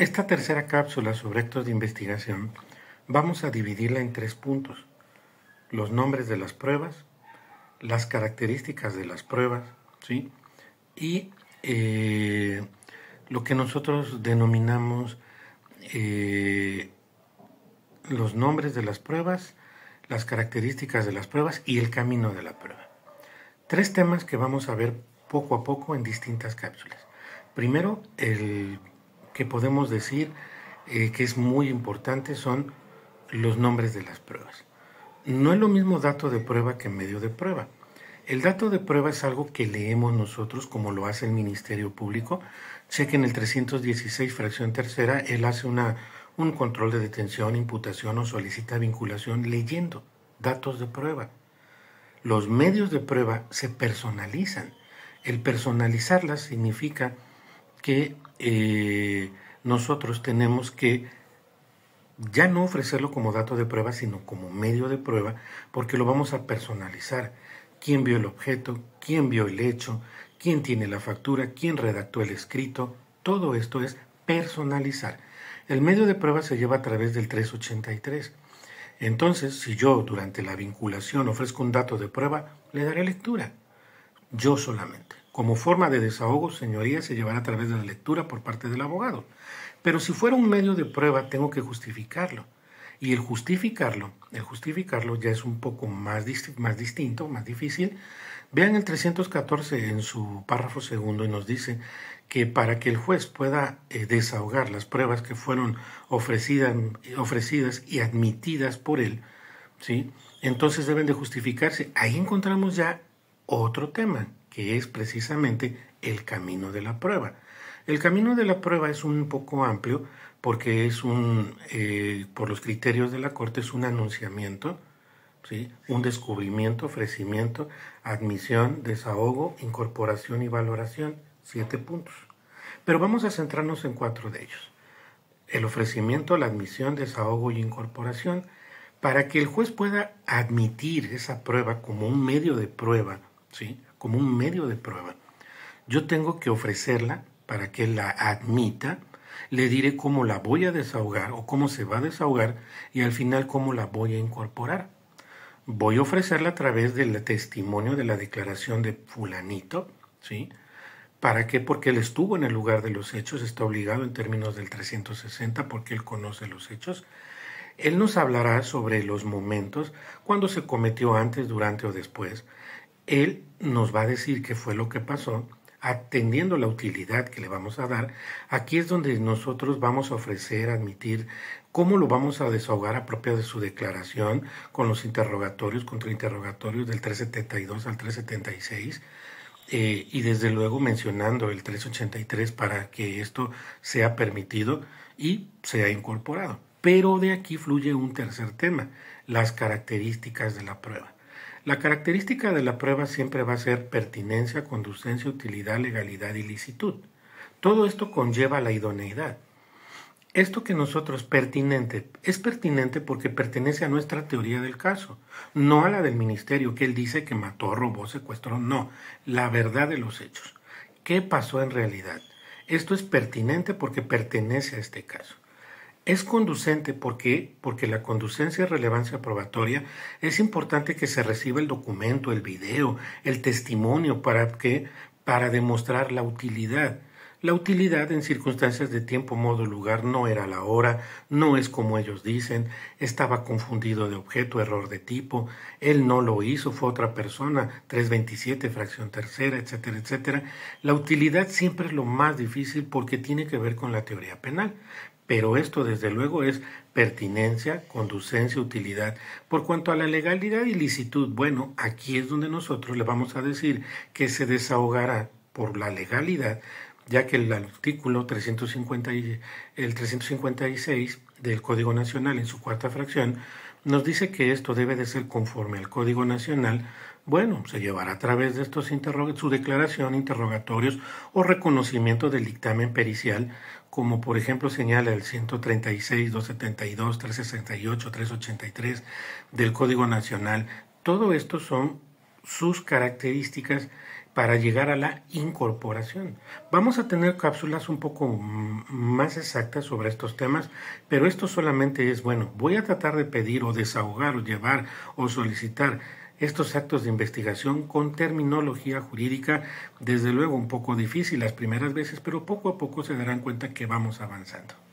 Esta tercera cápsula sobre actos de investigación vamos a dividirla en tres puntos. Los nombres de las pruebas, las características de las pruebas, ¿sí? Y eh, lo que nosotros denominamos eh, los nombres de las pruebas, las características de las pruebas y el camino de la prueba. Tres temas que vamos a ver poco a poco en distintas cápsulas. Primero, el que podemos decir eh, que es muy importante son los nombres de las pruebas. No es lo mismo dato de prueba que medio de prueba. El dato de prueba es algo que leemos nosotros, como lo hace el Ministerio Público. en el 316, fracción tercera, él hace una, un control de detención, imputación o solicita vinculación leyendo datos de prueba. Los medios de prueba se personalizan. El personalizarlas significa que eh, nosotros tenemos que ya no ofrecerlo como dato de prueba, sino como medio de prueba, porque lo vamos a personalizar. ¿Quién vio el objeto? ¿Quién vio el hecho? ¿Quién tiene la factura? ¿Quién redactó el escrito? Todo esto es personalizar. El medio de prueba se lleva a través del 383. Entonces, si yo durante la vinculación ofrezco un dato de prueba, le daré lectura. Yo solamente. Como forma de desahogo, señoría, se llevará a través de la lectura por parte del abogado. Pero si fuera un medio de prueba, tengo que justificarlo. Y el justificarlo, el justificarlo ya es un poco más, distinto, más difícil. Vean el 314 en su párrafo segundo y nos dice que para que el juez pueda eh, desahogar las pruebas que fueron ofrecidas, ofrecidas y admitidas por él, ¿sí? entonces deben de justificarse. Ahí encontramos ya otro tema que es precisamente el camino de la prueba. El camino de la prueba es un poco amplio porque es un, eh, por los criterios de la Corte, es un anunciamiento, ¿sí? un descubrimiento, ofrecimiento, admisión, desahogo, incorporación y valoración, siete puntos. Pero vamos a centrarnos en cuatro de ellos. El ofrecimiento, la admisión, desahogo y incorporación, para que el juez pueda admitir esa prueba como un medio de prueba, ¿sí? como un medio de prueba. Yo tengo que ofrecerla para que la admita, le diré cómo la voy a desahogar o cómo se va a desahogar y al final cómo la voy a incorporar. Voy a ofrecerla a través del testimonio de la declaración de fulanito, ¿sí? ¿Para qué? Porque él estuvo en el lugar de los hechos, está obligado en términos del 360 porque él conoce los hechos. Él nos hablará sobre los momentos, cuando se cometió antes, durante o después él nos va a decir qué fue lo que pasó, atendiendo la utilidad que le vamos a dar. Aquí es donde nosotros vamos a ofrecer, admitir cómo lo vamos a desahogar a propia de su declaración con los interrogatorios, contrainterrogatorios del 372 al 376. Eh, y desde luego mencionando el 383 para que esto sea permitido y sea incorporado. Pero de aquí fluye un tercer tema, las características de la prueba. La característica de la prueba siempre va a ser pertinencia, conducencia, utilidad, legalidad y licitud. Todo esto conlleva la idoneidad. Esto que nosotros pertinente es pertinente porque pertenece a nuestra teoría del caso, no a la del ministerio que él dice que mató, robó, secuestró, no, la verdad de los hechos. ¿Qué pasó en realidad? Esto es pertinente porque pertenece a este caso. Es conducente, ¿por qué? Porque la conducencia y relevancia probatoria es importante que se reciba el documento, el video, el testimonio, ¿para qué? Para demostrar la utilidad. La utilidad en circunstancias de tiempo, modo, lugar no era la hora, no es como ellos dicen, estaba confundido de objeto, error de tipo, él no lo hizo, fue otra persona, 327, fracción tercera, etcétera, etcétera. La utilidad siempre es lo más difícil porque tiene que ver con la teoría penal, pero esto desde luego es pertinencia, conducencia, utilidad. Por cuanto a la legalidad y licitud, bueno, aquí es donde nosotros le vamos a decir que se desahogará por la legalidad, ya que el artículo el 356 del Código Nacional en su cuarta fracción nos dice que esto debe de ser conforme al Código Nacional, bueno, se llevará a través de estos su declaración, interrogatorios o reconocimiento del dictamen pericial, como por ejemplo señala el 136, 272, 368, 383 del Código Nacional. Todo esto son sus características para llegar a la incorporación. Vamos a tener cápsulas un poco más exactas sobre estos temas, pero esto solamente es, bueno, voy a tratar de pedir o desahogar o llevar o solicitar estos actos de investigación con terminología jurídica, desde luego un poco difícil las primeras veces, pero poco a poco se darán cuenta que vamos avanzando.